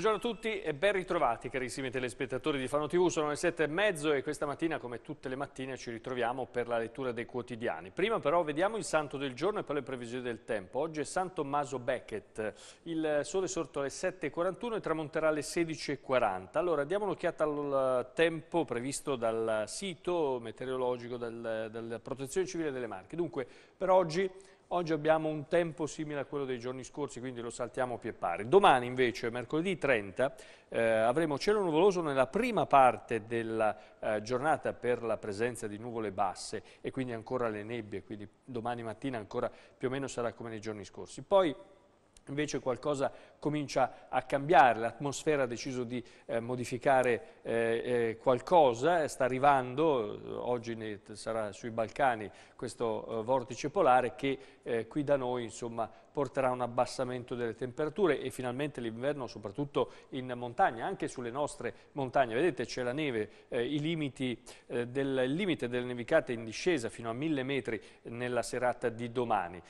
Buongiorno a tutti e ben ritrovati carissimi telespettatori di Fano TV, sono le sette e mezzo e questa mattina come tutte le mattine ci ritroviamo per la lettura dei quotidiani. Prima però vediamo il santo del giorno e poi le previsioni del tempo. Oggi è San Tommaso Becket, il sole è sorto alle 7.41 e tramonterà alle 16.40. Allora diamo un'occhiata al tempo previsto dal sito meteorologico della Protezione Civile delle Marche. Dunque per oggi Oggi abbiamo un tempo simile a quello dei giorni scorsi, quindi lo saltiamo più e pari. Domani invece, mercoledì 30, eh, avremo cielo nuvoloso nella prima parte della eh, giornata per la presenza di nuvole basse e quindi ancora le nebbie, quindi domani mattina ancora più o meno sarà come nei giorni scorsi. Poi Invece qualcosa comincia a cambiare, l'atmosfera ha deciso di eh, modificare eh, eh, qualcosa, eh, sta arrivando, eh, oggi sarà sui Balcani questo eh, vortice polare che qui da noi insomma, porterà un abbassamento delle temperature e finalmente l'inverno soprattutto in montagna, anche sulle nostre montagne. Vedete c'è la neve, limiti, del, il limite delle nevicate in discesa fino a mille metri nella serata di domani.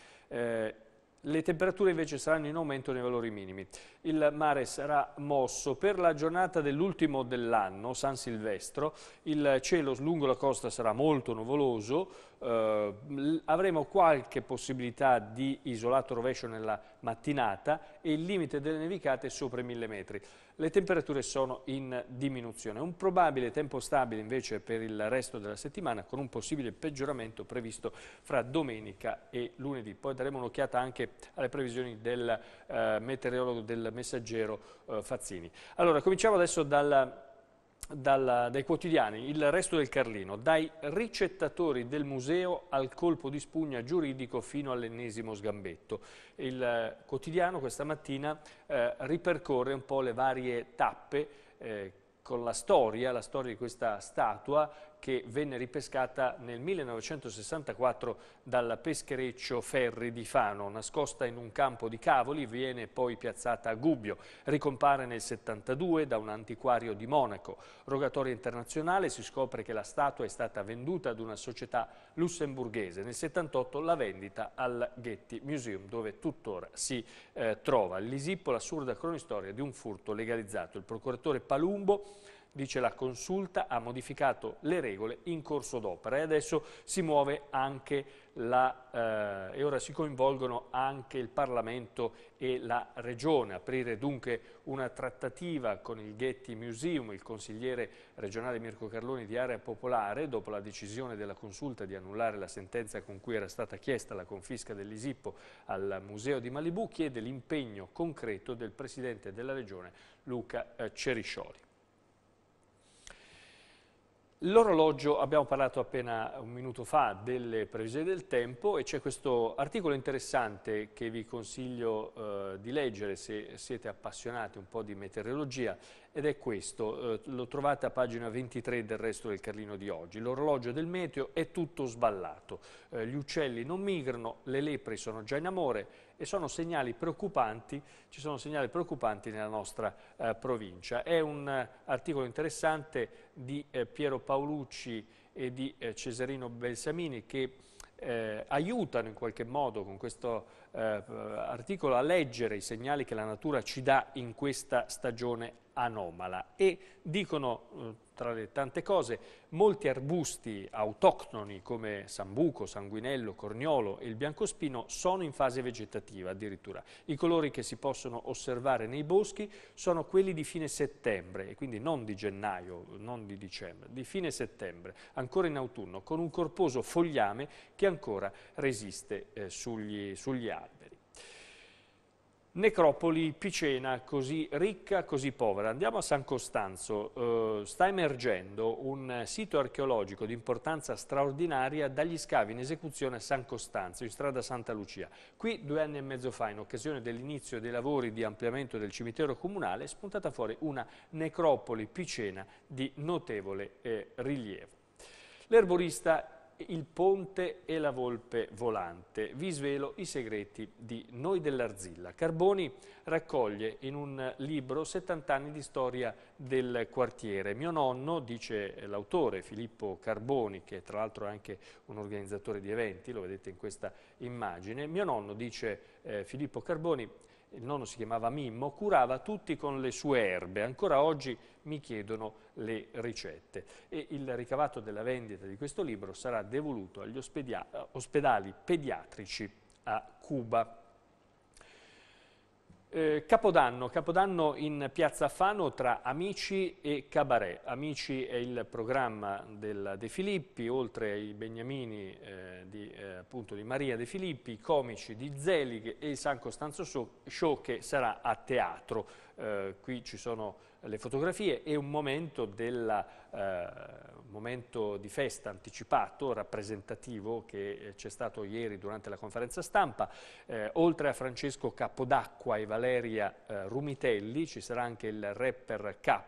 Le temperature invece saranno in aumento nei valori minimi il mare sarà mosso. Per la giornata dell'ultimo dell'anno, San Silvestro, il cielo lungo la costa sarà molto nuvoloso, eh, avremo qualche possibilità di isolato rovescio nella mattinata e il limite delle nevicate sopra i 1000 metri. Le temperature sono in diminuzione. Un probabile tempo stabile invece per il resto della settimana con un possibile peggioramento previsto fra domenica e lunedì. Poi daremo un'occhiata anche alle previsioni del eh, meteorologo del messaggero eh, Fazzini. Allora, cominciamo adesso dalla... Dal, dai quotidiani, il resto del Carlino, dai ricettatori del museo al colpo di spugna giuridico fino all'ennesimo sgambetto. Il eh, quotidiano questa mattina eh, ripercorre un po' le varie tappe eh, con la storia, la storia di questa statua che venne ripescata nel 1964 dal peschereccio Ferri di Fano. Nascosta in un campo di cavoli, viene poi piazzata a Gubbio. Ricompare nel 72 da un antiquario di Monaco. Rogatorio internazionale si scopre che la statua è stata venduta ad una società lussemburghese. Nel 78 la vendita al Getty Museum, dove tuttora si eh, trova. L'Isippo, l'assurda cronistoria di un furto legalizzato. Il procuratore Palumbo dice la consulta, ha modificato le regole in corso d'opera e adesso si muove anche la, eh, e ora si coinvolgono anche il Parlamento e la Regione. Aprire dunque una trattativa con il Getty Museum, il consigliere regionale Mirko Carloni di Area Popolare, dopo la decisione della consulta di annullare la sentenza con cui era stata chiesta la confisca dell'Isippo al Museo di Malibu, chiede l'impegno concreto del Presidente della Regione Luca eh, Ceriscioli. L'orologio, abbiamo parlato appena un minuto fa delle previsioni del tempo e c'è questo articolo interessante che vi consiglio eh, di leggere se siete appassionati un po' di meteorologia ed è questo, eh, lo trovate a pagina 23 del resto del Carlino di oggi. L'orologio del meteo è tutto sballato, eh, gli uccelli non migrano, le lepri sono già in amore e sono segnali preoccupanti, ci sono segnali preoccupanti nella nostra eh, provincia. È un eh, articolo interessante di eh, Piero Paolucci e di eh, Cesarino Belsamini che eh, aiutano in qualche modo con questo eh, articolo a leggere i segnali che la natura ci dà in questa stagione anomala e dicono eh, tra le tante cose, molti arbusti autoctoni come sambuco, sanguinello, corniolo e il biancospino sono in fase vegetativa addirittura. I colori che si possono osservare nei boschi sono quelli di fine settembre, e quindi non di gennaio, non di dicembre, di fine settembre, ancora in autunno, con un corposo fogliame che ancora resiste eh, sugli, sugli alberi necropoli picena così ricca, così povera. Andiamo a San Costanzo, eh, sta emergendo un sito archeologico di importanza straordinaria dagli scavi in esecuzione a San Costanzo, in strada Santa Lucia. Qui due anni e mezzo fa, in occasione dell'inizio dei lavori di ampliamento del cimitero comunale, è spuntata fuori una necropoli picena di notevole eh, rilievo. L'erborista il ponte e la volpe volante. Vi svelo i segreti di Noi dell'Arzilla. Carboni raccoglie in un libro 70 anni di storia del quartiere. Mio nonno, dice l'autore Filippo Carboni, che tra l'altro è anche un organizzatore di eventi, lo vedete in questa immagine, mio nonno, dice eh, Filippo Carboni, il nonno si chiamava Mimmo, curava tutti con le sue erbe. Ancora oggi mi chiedono le ricette. E il ricavato della vendita di questo libro sarà devoluto agli ospedali pediatrici a Cuba. Eh, Capodanno, Capodanno in Piazza Fano tra Amici e Cabaret. Amici è il programma del De Filippi, oltre ai beniamini eh, di, eh, appunto, di, Maria De Filippi, i comici di Zelig e il San Costanzo Show che sarà a teatro. Eh, qui ci sono le fotografie e un momento della eh, momento di festa anticipato, rappresentativo, che eh, c'è stato ieri durante la conferenza stampa. Eh, oltre a Francesco Capodacqua e Valeria eh, Rumitelli ci sarà anche il rapper K,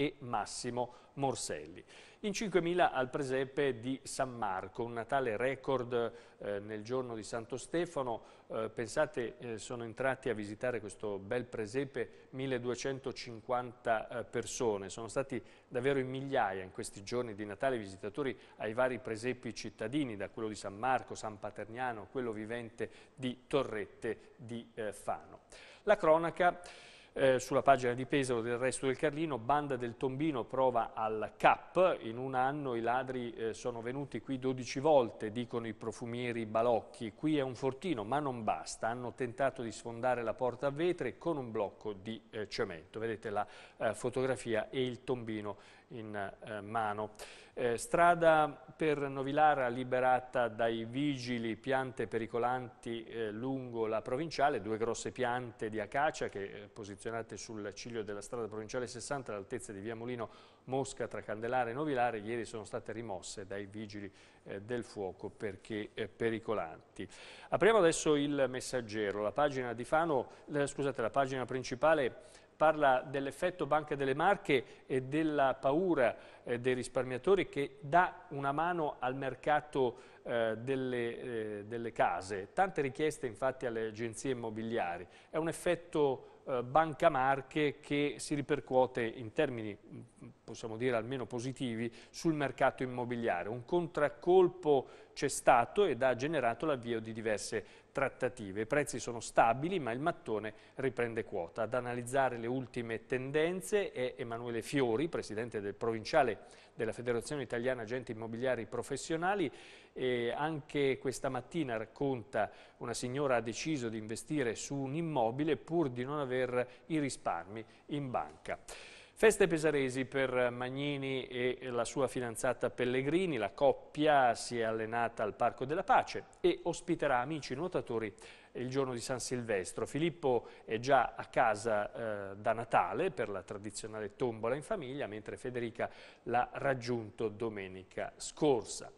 e Massimo Morselli. In 5.000 al presepe di San Marco, un Natale record eh, nel giorno di Santo Stefano. Eh, pensate, eh, sono entrati a visitare questo bel presepe 1250 eh, persone. Sono stati davvero in migliaia in questi giorni di Natale visitatori ai vari presepi cittadini, da quello di San Marco, San Paterniano, quello vivente di Torrette di eh, Fano. La cronaca eh, sulla pagina di Pesaro del resto del Carlino, banda del Tombino prova al CAP, in un anno i ladri eh, sono venuti qui 12 volte, dicono i profumieri balocchi, qui è un fortino ma non basta, hanno tentato di sfondare la porta a vetri con un blocco di eh, cemento, vedete la eh, fotografia e il Tombino in eh, mano. Eh, strada per Novilara liberata dai vigili, piante pericolanti eh, lungo la provinciale, due grosse piante di acacia che eh, posizionate sul ciglio della strada provinciale 60 all'altezza di via Molino Mosca tra Candelare e Novilare, ieri sono state rimosse dai vigili eh, del fuoco perché eh, pericolanti. Apriamo adesso il messaggero, la pagina, Fano, scusate, la pagina principale parla dell'effetto Banca delle Marche e della paura eh, dei risparmiatori che dà una mano al mercato eh, delle, eh, delle, case. Tante richieste infatti alle agenzie immobiliari. È un effetto eh, Banca Marche che si ripercuote in termini, mm, possiamo dire almeno positivi, sul mercato immobiliare. Un contraccolpo c'è stato ed ha generato l'avvio di diverse trattative. I prezzi sono stabili ma il mattone riprende quota. Ad analizzare le ultime tendenze è Emanuele Fiori, presidente del provinciale della Federazione Italiana Agenti Immobiliari Professionali e anche questa mattina racconta una signora ha deciso di investire su un immobile pur di non avere i risparmi in banca. Feste pesaresi per Magnini e la sua fidanzata Pellegrini, la coppia si è allenata al Parco della Pace e ospiterà amici nuotatori il giorno di San Silvestro. Filippo è già a casa eh, da Natale per la tradizionale tombola in famiglia, mentre Federica l'ha raggiunto domenica scorsa.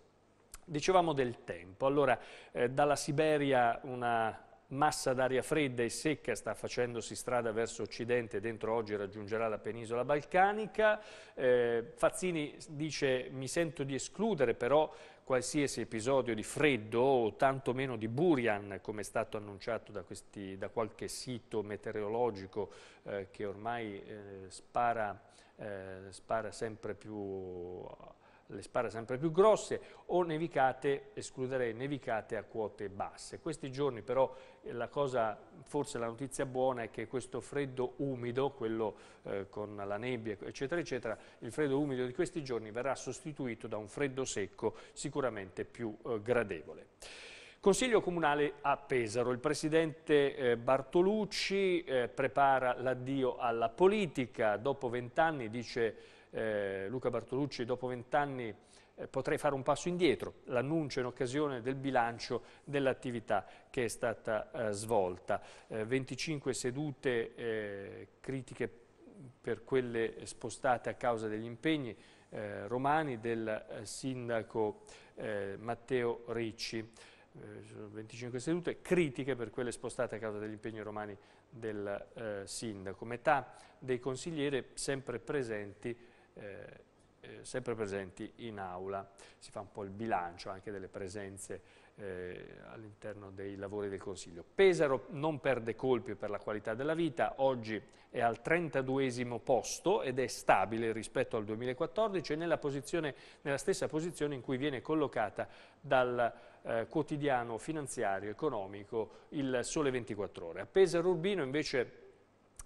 Dicevamo del tempo, allora eh, dalla Siberia una massa d'aria fredda e secca sta facendosi strada verso occidente dentro oggi raggiungerà la penisola balcanica. Eh, Fazzini dice mi sento di escludere però qualsiasi episodio di freddo o tantomeno di burian come è stato annunciato da, questi, da qualche sito meteorologico eh, che ormai eh, spara, eh, spara sempre più le sparre sempre più grosse o nevicate, escluderei nevicate a quote basse. Questi giorni però eh, la cosa, forse la notizia buona è che questo freddo umido, quello eh, con la nebbia eccetera eccetera, il freddo umido di questi giorni verrà sostituito da un freddo secco sicuramente più eh, gradevole. Consiglio Comunale a Pesaro. Il Presidente eh, Bartolucci eh, prepara l'addio alla politica. Dopo vent'anni, dice eh, Luca Bartolucci, dopo vent'anni eh, potrei fare un passo indietro, l'annuncio in occasione del bilancio dell'attività che è stata eh, svolta. 25 eh, sedute eh, critiche per quelle spostate a causa degli impegni eh, romani del sindaco Matteo Ricci. 25 sedute, critiche per quelle spostate a causa degli impegni romani del eh, sindaco. Metà dei consiglieri sempre presenti eh, eh, sempre presenti in aula. Si fa un po' il bilancio anche delle presenze eh, all'interno dei lavori del Consiglio. Pesaro non perde colpi per la qualità della vita, oggi è al 32 posto ed è stabile rispetto al 2014 e nella, posizione, nella stessa posizione in cui viene collocata dal eh, quotidiano finanziario economico il Sole 24 Ore. A Pesaro Urbino invece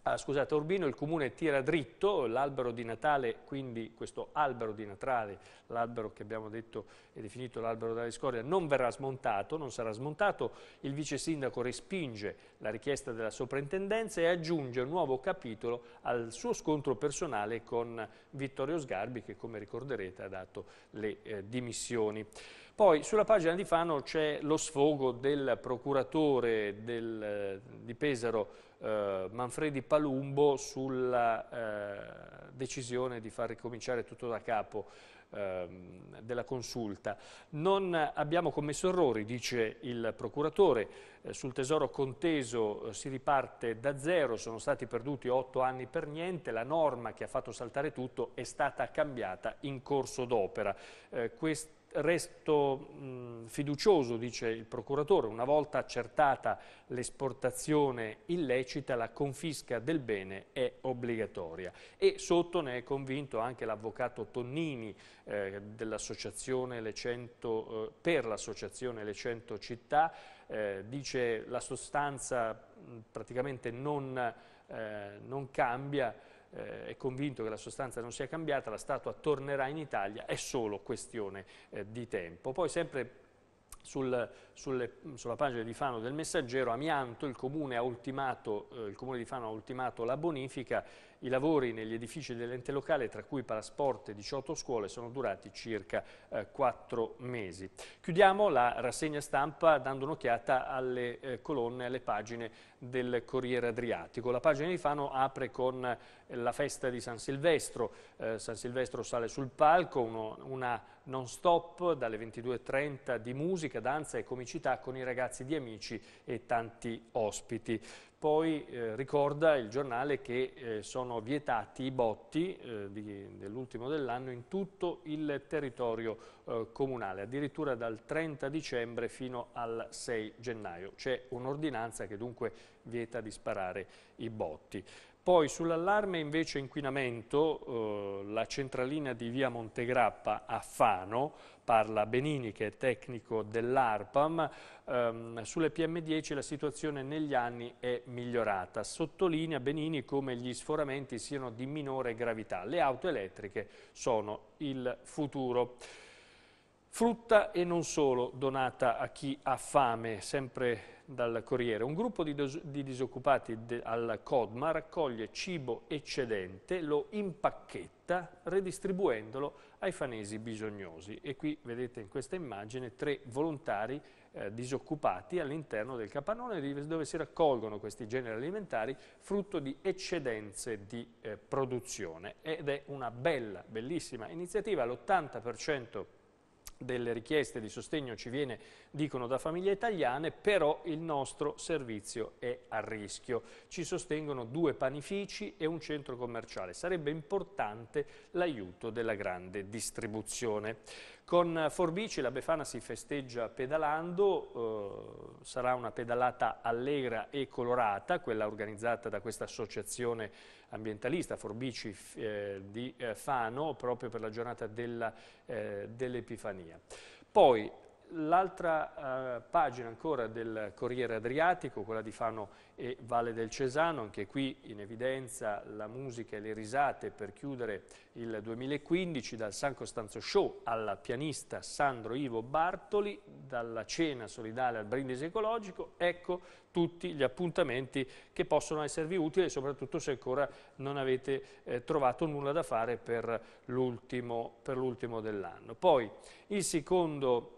Ah, scusate, a Urbino il comune tira dritto, l'albero di Natale, quindi questo albero di Natale, l'albero che abbiamo detto è definito l'albero della discordia, non verrà smontato, non sarà smontato, il vice sindaco respinge la richiesta della soprintendenza e aggiunge un nuovo capitolo al suo scontro personale con Vittorio Sgarbi che come ricorderete ha dato le eh, dimissioni. Poi sulla pagina di Fano c'è lo sfogo del procuratore del, eh, di Pesaro eh, Manfredi Palumbo sulla eh, decisione di far ricominciare tutto da capo ehm, della consulta. Non abbiamo commesso errori, dice il procuratore, eh, sul tesoro conteso eh, si riparte da zero, sono stati perduti otto anni per niente, la norma che ha fatto saltare tutto è stata cambiata in corso d'opera. Eh, resto mh, fiducioso, dice il procuratore, una volta accertata l'esportazione illecita, la confisca del bene è obbligatoria. E sotto ne è convinto anche l'avvocato Tonnini eh, Cento, eh, per l'associazione Le 100 Città, eh, dice la sostanza mh, praticamente non, eh, non cambia, eh, è convinto che la sostanza non sia cambiata, la statua tornerà in Italia, è solo questione eh, di tempo. Poi sempre sul, sulle, sulla pagina di Fano del Messaggero, Amianto, il comune, ultimato, eh, il comune di Fano ha ultimato la bonifica i lavori negli edifici dell'ente locale, tra cui Parasport e 18 scuole, sono durati circa eh, 4 mesi. Chiudiamo la rassegna stampa dando un'occhiata alle eh, colonne, alle pagine del Corriere Adriatico. La pagina di Fano apre con eh, la festa di San Silvestro. Eh, San Silvestro sale sul palco, uno, una non stop dalle 22.30 di musica, danza e comicità con i ragazzi di amici e tanti ospiti. Poi eh, ricorda il giornale che eh, sono vietati i botti eh, dell'ultimo dell'anno in tutto il territorio eh, comunale, addirittura dal 30 dicembre fino al 6 gennaio. C'è un'ordinanza che dunque vieta di sparare i botti. Poi sull'allarme invece inquinamento, eh, la centralina di via Montegrappa a Fano, parla Benini che è tecnico dell'ARPAM, ehm, sulle PM10 la situazione negli anni è migliorata. Sottolinea Benini come gli sforamenti siano di minore gravità. Le auto elettriche sono il futuro. Frutta e non solo donata a chi ha fame, sempre dal Corriere. Un gruppo di, di disoccupati al Codma raccoglie cibo eccedente, lo impacchetta redistribuendolo ai fanesi bisognosi. E qui vedete in questa immagine tre volontari eh, disoccupati all'interno del capannone dove si raccolgono questi generi alimentari frutto di eccedenze di eh, produzione. Ed è una bella, bellissima iniziativa, l'80% delle richieste di sostegno ci viene, dicono, da famiglie italiane, però il nostro servizio è a rischio. Ci sostengono due panifici e un centro commerciale. Sarebbe importante l'aiuto della grande distribuzione. Con Forbici la Befana si festeggia pedalando, eh, sarà una pedalata allegra e colorata, quella organizzata da questa associazione ambientalista Forbici eh, di eh, Fano proprio per la giornata eh, dell'Epifania. Dell Poi L'altra eh, pagina ancora del Corriere Adriatico, quella di Fano e Valle del Cesano, anche qui in evidenza la musica e le risate per chiudere il 2015, dal San Costanzo Show alla pianista Sandro Ivo Bartoli, dalla cena solidale al brindisi ecologico, ecco tutti gli appuntamenti che possono esservi utili, soprattutto se ancora non avete eh, trovato nulla da fare per l'ultimo dell'anno. Poi il secondo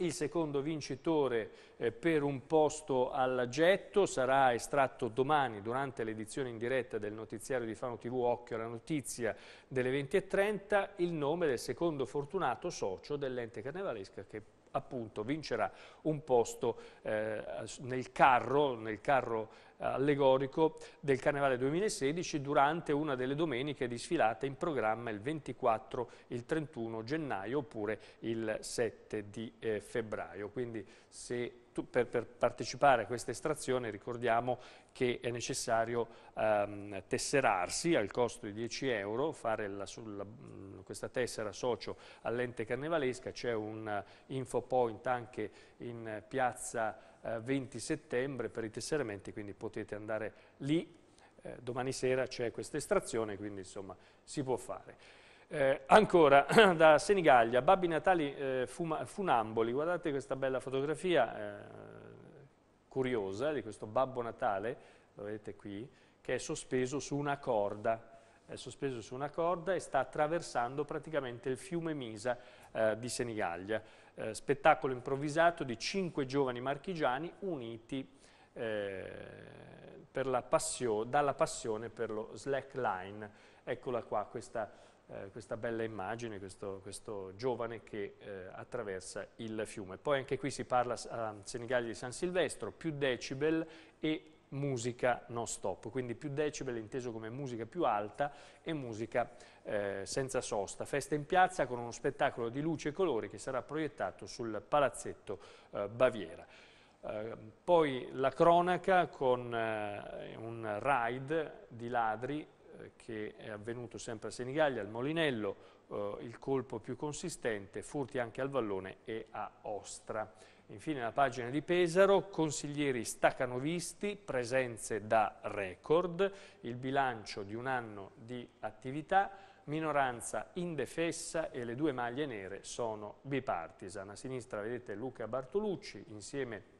il secondo vincitore eh, per un posto al getto sarà estratto domani durante l'edizione in diretta del notiziario di Fano TV Occhio alla notizia delle 20.30 il nome del secondo fortunato socio dell'ente carnevalesca che appunto vincerà un posto eh, nel carro, nel carro eh, allegorico del Carnevale 2016 durante una delle domeniche di sfilata in programma il 24, il 31 gennaio oppure il 7 di eh, febbraio. Quindi se tu, per, per, partecipare a questa estrazione ricordiamo che è necessario ehm, tesserarsi al costo di 10 euro, fare la, sulla, questa tessera socio all'ente carnevalesca, c'è un eh, info point anche in eh, piazza eh, 20 settembre per i tesseramenti, quindi potete andare lì, eh, domani sera c'è questa estrazione, quindi insomma si può fare. Eh, ancora da Senigallia, Babbi Natali eh, fuma, funamboli, guardate questa bella fotografia eh, curiosa di questo Babbo Natale, lo vedete qui, che è sospeso su una corda, è sospeso su una corda e sta attraversando praticamente il fiume Misa, eh, di Senigallia. Eh, spettacolo improvvisato di cinque giovani marchigiani uniti eh, passio dalla passione per lo slackline. Eccola qua questa, eh, questa bella immagine, questo, questo giovane che eh, attraversa il fiume. Poi anche qui si parla a Senigallia di San Silvestro, più decibel e musica non stop, quindi più decibel inteso come musica più alta e musica eh, senza sosta. Festa in piazza con uno spettacolo di luce e colori che sarà proiettato sul palazzetto eh, Baviera. Eh, poi la cronaca con eh, un raid di ladri eh, che è avvenuto sempre a Senigallia, al Molinello, eh, il colpo più consistente, furti anche al Vallone e a Ostra. Infine la pagina di Pesaro, consiglieri staccano visti, presenze da record, il bilancio di un anno di attività, minoranza indefessa e le due maglie nere sono bipartisan. A sinistra vedete Luca Bartolucci insieme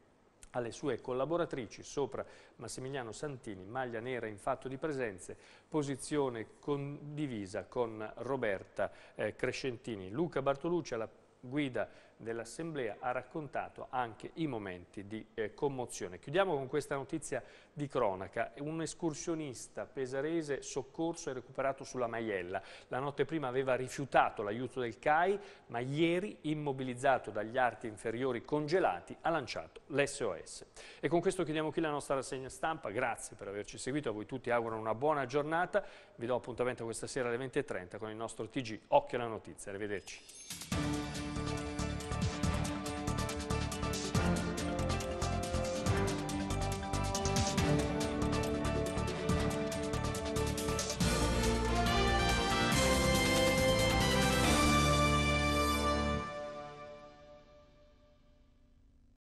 alle sue collaboratrici, sopra Massimiliano Santini, maglia nera in fatto di presenze, posizione condivisa con Roberta eh, Crescentini. Luca Bartolucci alla guida dell'Assemblea ha raccontato anche i momenti di eh, commozione. Chiudiamo con questa notizia di cronaca. Un escursionista pesarese soccorso e recuperato sulla Maiella. La notte prima aveva rifiutato l'aiuto del CAI, ma ieri, immobilizzato dagli arti inferiori congelati, ha lanciato l'SOS. E con questo chiudiamo qui la nostra rassegna stampa. Grazie per averci seguito. A voi tutti auguro una buona giornata. Vi do appuntamento questa sera alle 20.30 con il nostro TG Occhio alla Notizia. Arrivederci.